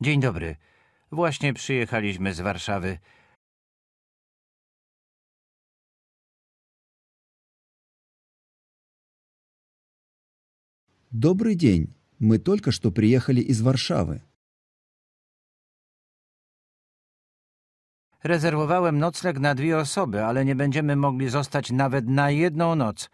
Dzień dobry. Właśnie przyjechaliśmy z Warszawy. Dobry dzień. My только że przyjechali z Warszawy. Rezerwowałem nocleg na dwie osoby, ale nie będziemy mogli zostać nawet na jedną noc.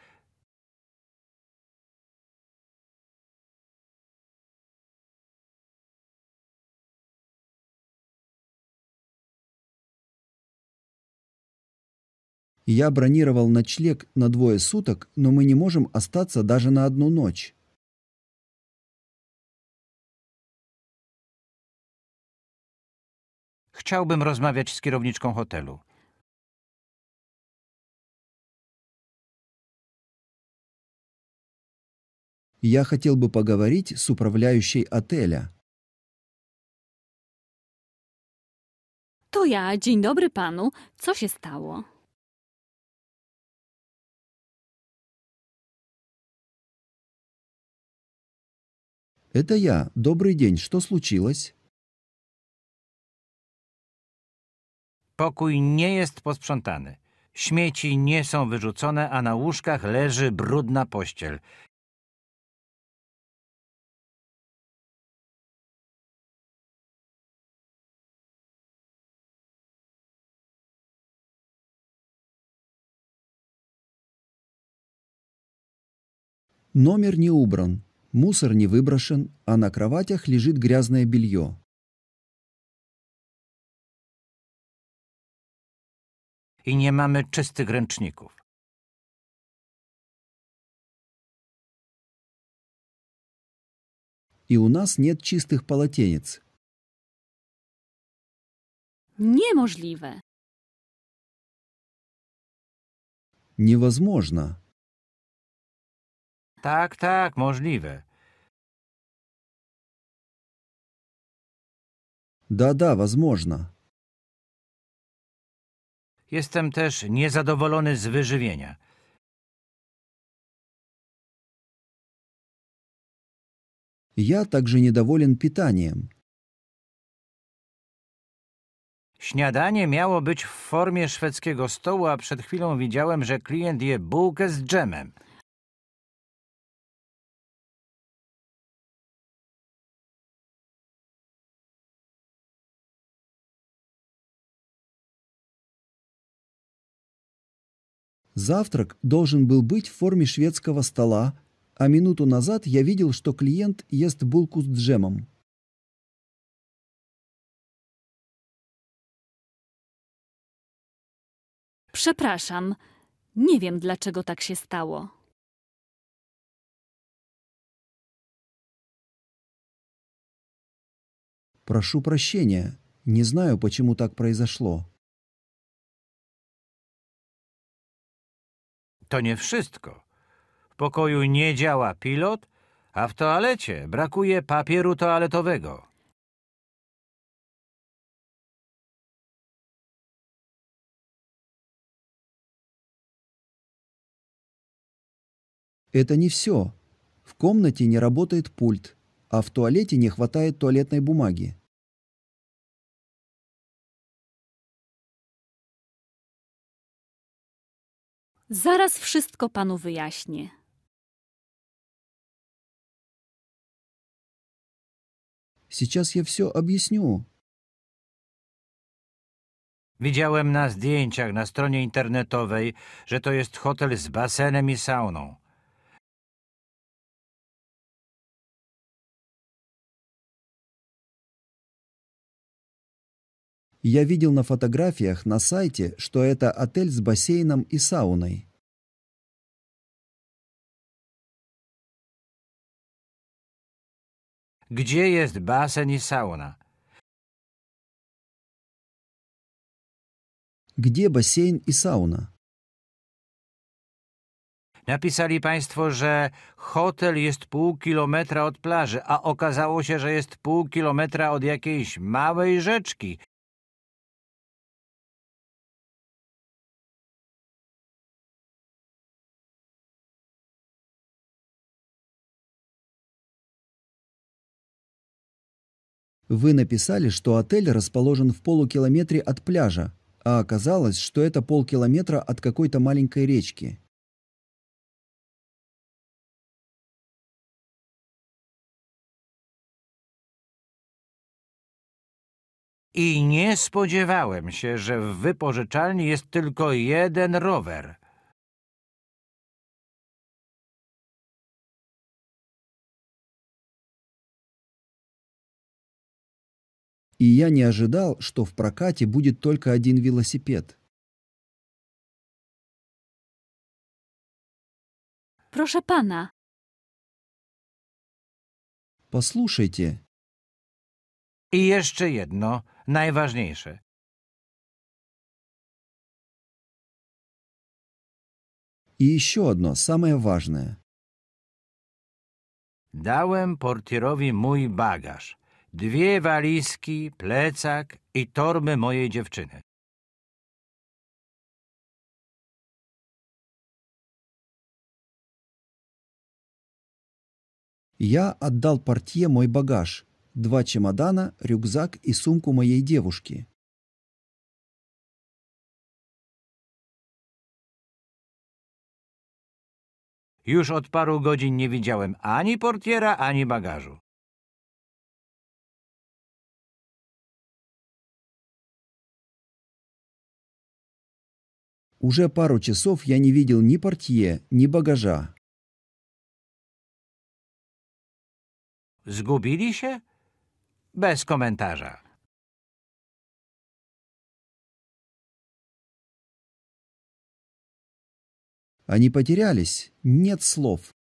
Я бронировал ночлег на двое суток, но мы не можем остаться даже na jedną noc. Chciałbym rozmawiać z kierowniczką hotelu. Ja chciałbym pogawarić z uprawiającej hotela. To ja. Dzień dobry panu. Co się stało? «Это я. Добрый день. Что случилось?» Pokój nie jest posprzątany. Śmieci nie są wyrzucone, a na łóżkach leży brudna pościel. Номер не убран. Мусор не выброшен, а на кроватях лежит грязное белье. I nie mamy чистых ręczników. И у нас нет чистых полотенец. Niemożliwe. Невозможно. Tak, tak, możliwe. Da, da, возможно. Jestem też niezadowolony z wyżywienia. także также недоволен питанием. Śniadanie miało być w formie szwedzkiego stołu, a przed chwilą widziałem, że klient je bułkę z dżemem. Завтрак должен был быть в форме шведского стола, а минуту назад я видел, что клиент ест булку с джемом. Przepraszam, nie wiem dlaczego tak się stało. Прошу прощения, не знаю, почему так произошло. To nie wszystko. W pokoju nie działa pilot, a w toalecie brakuje papieru toaletowego. Это не все. В комнате не работает пульт, а в туалете не хватает туалетной бумаги. Zaraz wszystko panu wyjaśnię. Сейчас я все объясню. Widziałem na zdjęciach na stronie internetowej, że to jest hotel z basenem i sauną. Я видел на фотографиях на сайте, что это отель с бассейном и сауной. Где есть бассейн и сауна? Где бассейн и сауна? Napisali Państwo, że hotel jest pół kilometra od plaży, a okazało się, że jest pół kilometra od jakiejś małej rzeczki. Вы написали, что отель расположен в полукилометре от пляжа, а оказалось, что это полкилометра от какой-то маленькой речки. И не spodziewałem się, że w wypożyczalni jest tylko jeden rower. и я не ожидал, что в прокате будет только один велосипед. Proszę pana. Послушайте. И еще одно, наиважнейшее. И еще одно, самое важное. Dałem portierowi мой багаж. Dwie walizki, plecak i torby mojej dziewczyny. Я отдал портье мой багаж, два чемодана, рюкзак и сумку моей девушки. Już od paru godzin nie widziałem ani portiera, ani bagażu. Уже пару часов я не видел ни портье, ни багажа. Zgubili się? Bez komentarza. Они потерялись. Нет слов.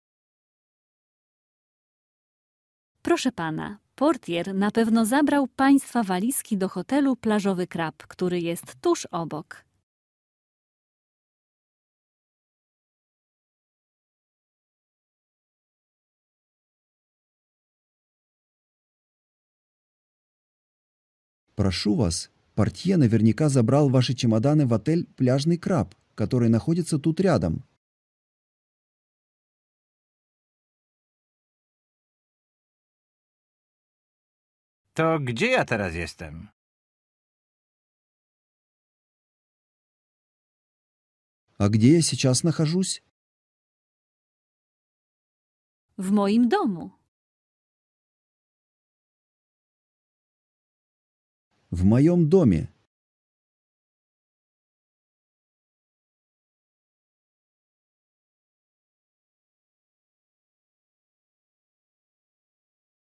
Proszę pana, portier na pewno zabrał państwa walizki do hotelu Plażowy Krab, który jest tuż obok. «Прошу вас, портье наверняка забрал ваши чемоданы в отель «Пляжный краб», который находится тут рядом». «То где я teraz jestem?» «А где я сейчас нахожусь?» «В моем доме. в моем доме.